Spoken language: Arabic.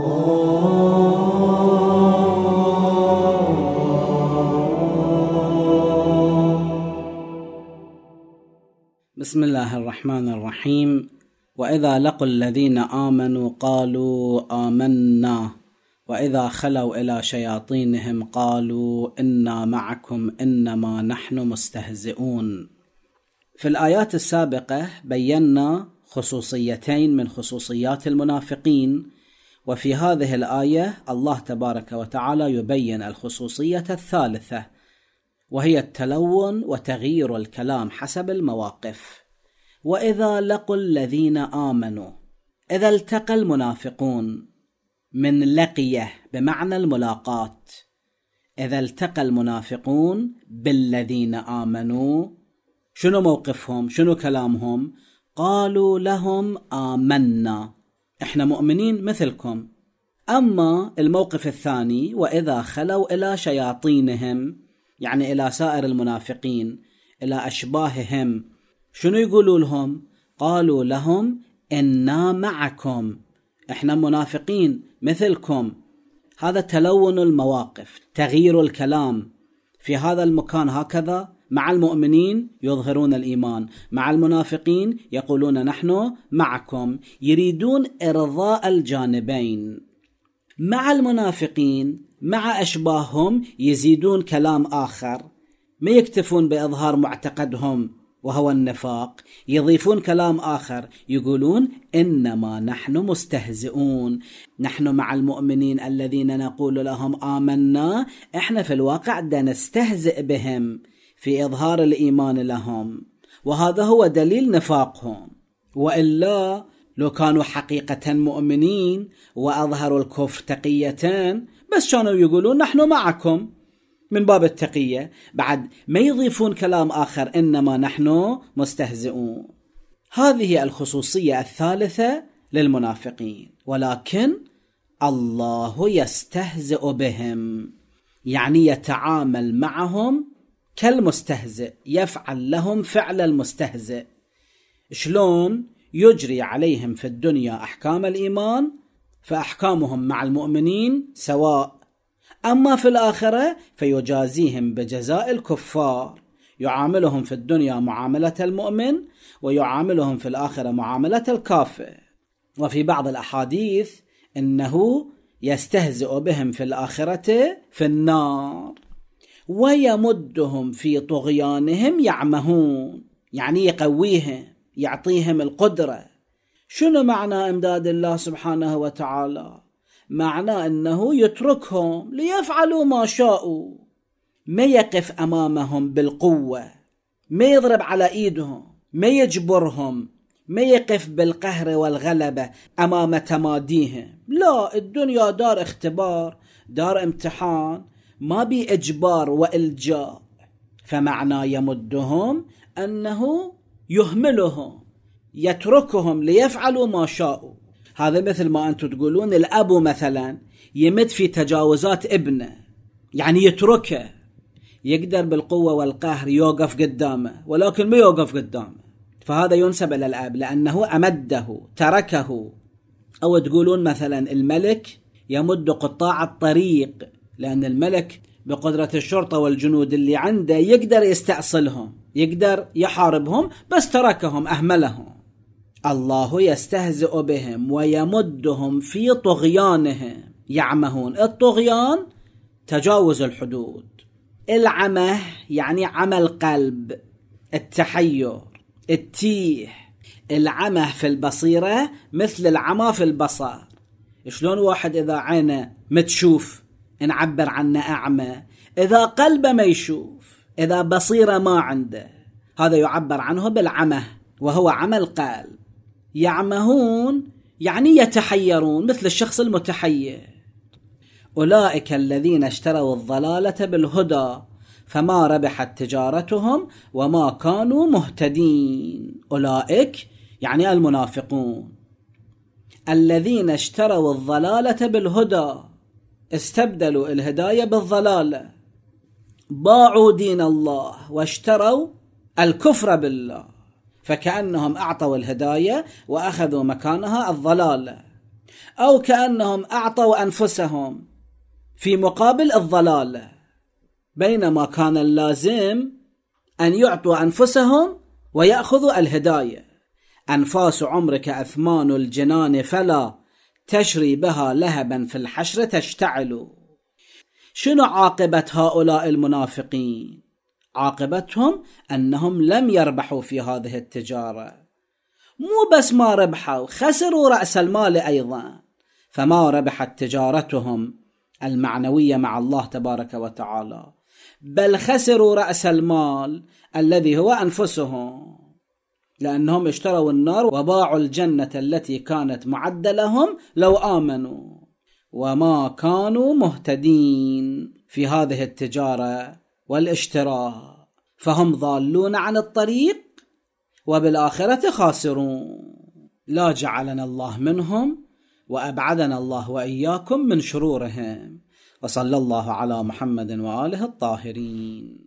بسم الله الرحمن الرحيم واذا لقوا الذين امنوا قالوا امنا واذا خلوا الى شياطينهم قالوا انا معكم انما نحن مستهزئون في الايات السابقه بينا خصوصيتين من خصوصيات المنافقين وفي هذه الآية الله تبارك وتعالى يبين الخصوصية الثالثة وهي التلون وتغيير الكلام حسب المواقف وإذا لقوا الذين آمنوا إذا التقى المنافقون من لقيه بمعنى الملاقات إذا التقى المنافقون بالذين آمنوا شنو موقفهم شنو كلامهم قالوا لهم آمنا احنا مؤمنين مثلكم اما الموقف الثاني واذا خلوا الى شياطينهم يعني الى سائر المنافقين الى اشباههم شنو يقولوا لهم قالوا لهم انا معكم احنا منافقين مثلكم هذا تلون المواقف تغيير الكلام في هذا المكان هكذا مع المؤمنين يظهرون الايمان مع المنافقين يقولون نحن معكم يريدون ارضاء الجانبين مع المنافقين مع اشباههم يزيدون كلام اخر ما يكتفون باظهار معتقدهم وهو النفاق يضيفون كلام اخر يقولون انما نحن مستهزئون نحن مع المؤمنين الذين نقول لهم امنا احنا في الواقع دا نستهزئ بهم في إظهار الإيمان لهم وهذا هو دليل نفاقهم وإلا لو كانوا حقيقة مؤمنين وأظهروا الكفر تقية بس كانوا يقولون نحن معكم من باب التقية بعد ما يضيفون كلام آخر إنما نحن مستهزئون هذه الخصوصية الثالثة للمنافقين ولكن الله يستهزئ بهم يعني يتعامل معهم كالمستهزئ يفعل لهم فعل المستهزئ شلون يجري عليهم في الدنيا احكام الايمان فاحكامهم مع المؤمنين سواء اما في الاخره فيجازيهم بجزاء الكفار يعاملهم في الدنيا معامله المؤمن ويعاملهم في الاخره معامله الكافر وفي بعض الاحاديث انه يستهزئ بهم في الاخره في النار ويمدهم في طغيانهم يعمهون يعني يقويهم يعطيهم القدرة شنو معنى امداد الله سبحانه وتعالى معنى انه يتركهم ليفعلوا ما شاءوا ما يقف امامهم بالقوه ما يضرب على ايدهم ما يجبرهم ما يقف بالقهر والغلبه امام تماديهم لا الدنيا دار اختبار دار امتحان ما بإجبار وإلجاء فمعنى يمدهم أنه يهملهم يتركهم ليفعلوا ما شاءوا هذا مثل ما أنتم تقولون الأب مثلا يمد في تجاوزات ابنه يعني يتركه يقدر بالقوة والقهر يوقف قدامه ولكن ما يوقف قدامه فهذا ينسب إلى الأب لأنه أمده تركه أو تقولون مثلا الملك يمد قطاع الطريق لأن الملك بقدرة الشرطة والجنود اللي عنده يقدر يستأصلهم يقدر يحاربهم بس تركهم أهملهم الله يستهزئ بهم ويمدهم في طغيانهم يعمهون الطغيان تجاوز الحدود العمه يعني عمى القلب التحير التيه العمه في البصيره مثل العمى في البصر شلون واحد اذا عينه متشوف نعبر عنه أعمى إذا قلبه ما يشوف إذا بصيرة ما عنده هذا يعبر عنه بالعمى وهو عمى القلب يعمهون يعني يتحيرون مثل الشخص المتحير أولئك الذين اشتروا الضلالة بالهدى فما ربحت تجارتهم وما كانوا مهتدين أولئك يعني المنافقون الذين اشتروا الضلالة بالهدى استبدلوا الهداية بالضلالة باعوا دين الله واشتروا الكفر بالله فكأنهم أعطوا الهداية وأخذوا مكانها الضلالة أو كأنهم أعطوا أنفسهم في مقابل الضلالة بينما كان اللازم أن يعطوا أنفسهم ويأخذوا الهداية أنفاس عمرك أثمان الجنان فلا تجري بها لهبا في الحشر تشتعل شنو عاقبة هؤلاء المنافقين؟ عاقبتهم أنهم لم يربحوا في هذه التجارة مو بس ما ربحوا خسروا رأس المال أيضا فما ربحت تجارتهم المعنوية مع الله تبارك وتعالى بل خسروا رأس المال الذي هو أنفسهم لأنهم اشتروا النار وباعوا الجنة التي كانت معدة لهم لو آمنوا وما كانوا مهتدين في هذه التجارة والاشتراء فهم ضالون عن الطريق وبالآخرة خاسرون لا جعلنا الله منهم وأبعدنا الله وإياكم من شرورهم وصلى الله على محمد وآله الطاهرين